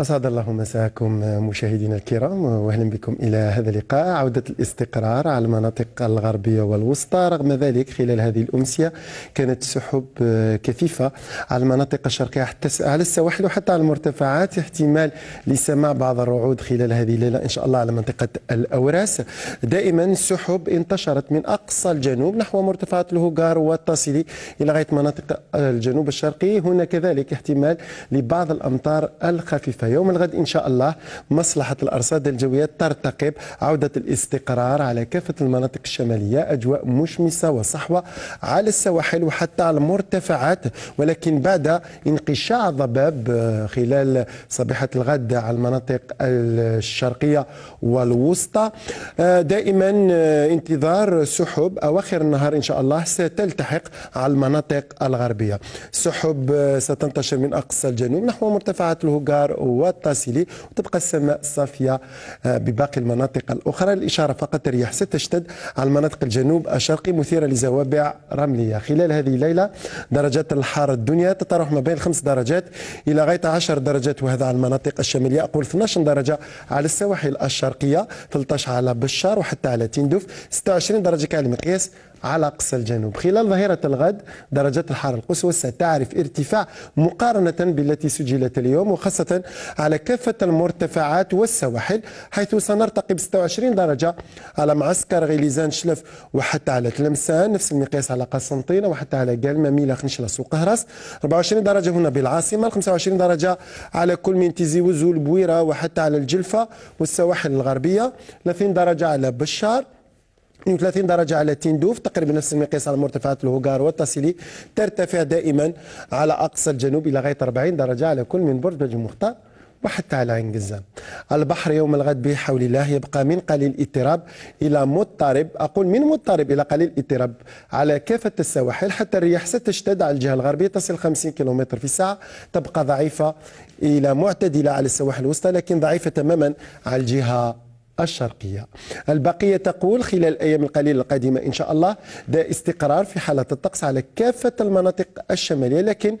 أسعد الله مساكم مشاهدينا الكرام وأهلا بكم إلى هذا اللقاء عودة الاستقرار على المناطق الغربية والوسطى رغم ذلك خلال هذه الأمسية كانت سحب كثيفة على المناطق الشرقية حتى على السواحل وحتى على المرتفعات احتمال لسماع بعض الرعود خلال هذه الليلة إن شاء الله على منطقة الأوراس دائما سحب انتشرت من أقصى الجنوب نحو مرتفعات الهوغار والتصلي إلى غاية مناطق الجنوب الشرقي هنا كذلك احتمال لبعض الأمطار الخفيفة يوم الغد إن شاء الله مصلحة الأرصاد الجوية ترتقب عودة الاستقرار على كافة المناطق الشمالية أجواء مشمسة وصحوة على السواحل وحتى المرتفعات ولكن بعد انقشاع الضباب خلال صبيحة الغد على المناطق الشرقية والوسطى دائما انتظار سحب أواخر النهار إن شاء الله ستلتحق على المناطق الغربية سحب ستنتشر من أقصى الجنوب نحو مرتفعات الهجار والتصلي وتبقى السماء صافية آه، بباقي المناطق الأخرى الإشارة فقط الرياح ستشتد على المناطق الجنوب الشرقي مثيرة لزوابع رملية خلال هذه الليلة درجات الحارة الدنيا تتراوح ما بين 5 درجات إلى غاية 10 درجات وهذا على المناطق الشمالية أقول 12 درجة على السواحل الشرقية 13 على بشار وحتى على تندوف 26 درجة كالمقياس المقياس على أقصى الجنوب خلال ظهيرة الغد درجات الحرارة القصوى ستعرف ارتفاع مقارنة بالتي سجلت اليوم وخاصة على كافة المرتفعات والسواحل حيث سنرتقي ب 26 درجة على معسكر غليزان شلف وحتى على تلمسان نفس المقياس على قسنطينة وحتى على قلمة ميلا خنشلس وقهرس 24 درجة هنا بالعاصمة 25 درجة على كل من تيزي وزو البويرة وحتى على الجلفة والسواحل الغربية 30 درجة على بشار 32 درجة على تندوف تقريبا نفس المقياس على مرتفعات الهوغار والتاسيلي ترتفع دائما على أقصى الجنوب إلى غاية 40 درجة على كل من برج بجم مختار وحتى على عين جزام البحر يوم الغد بحول الله يبقى من قليل اضطراب إلى مضطرب أقول من مضطرب إلى قليل اضطراب على كافة السواحل حتى الرياح ستشتد على الجهة الغربية تصل 50 كم في الساعة تبقى ضعيفة إلى معتدلة على السواحل الوسطى لكن ضعيفة تماما على الجهة الشرقية البقية تقول خلال الأيام القليلة القادمة إن شاء الله ده استقرار في حالة الطقس على كافة المناطق الشمالية لكن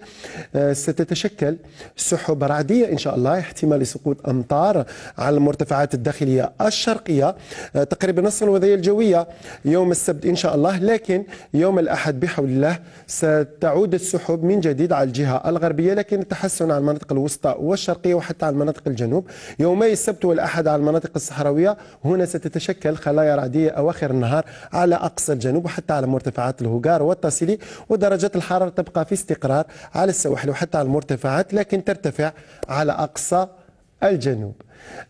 آه، ستتشكل سحب رعدية إن شاء الله احتمال سقوط أمطار على المرتفعات الداخلية الشرقية آه، تقريبا نصف الوضعية الجوية يوم السبت إن شاء الله لكن يوم الأحد بحول الله ستعود السحب من جديد على الجهة الغربية لكن التحسن على المناطق الوسطى والشرقية وحتى على المناطق الجنوب يومي السبت والأحد على المناطق الصحراوية هنا ستتشكل خلايا رعدية أواخر النهار على أقصى الجنوب وحتى على مرتفعات الهوغار والتاسيلي ودرجات الحرارة تبقى في استقرار على السواحل وحتى على المرتفعات لكن ترتفع على أقصى الجنوب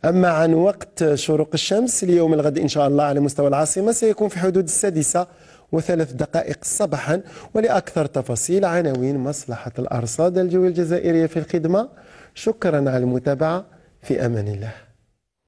أما عن وقت شروق الشمس اليوم الغد إن شاء الله على مستوى العاصمة سيكون في حدود السادسة وثلاث دقائق صباحا ولأكثر تفاصيل عناوين مصلحة الأرصاد الجوية الجزائرية في الخدمة شكرا على المتابعة في أمان الله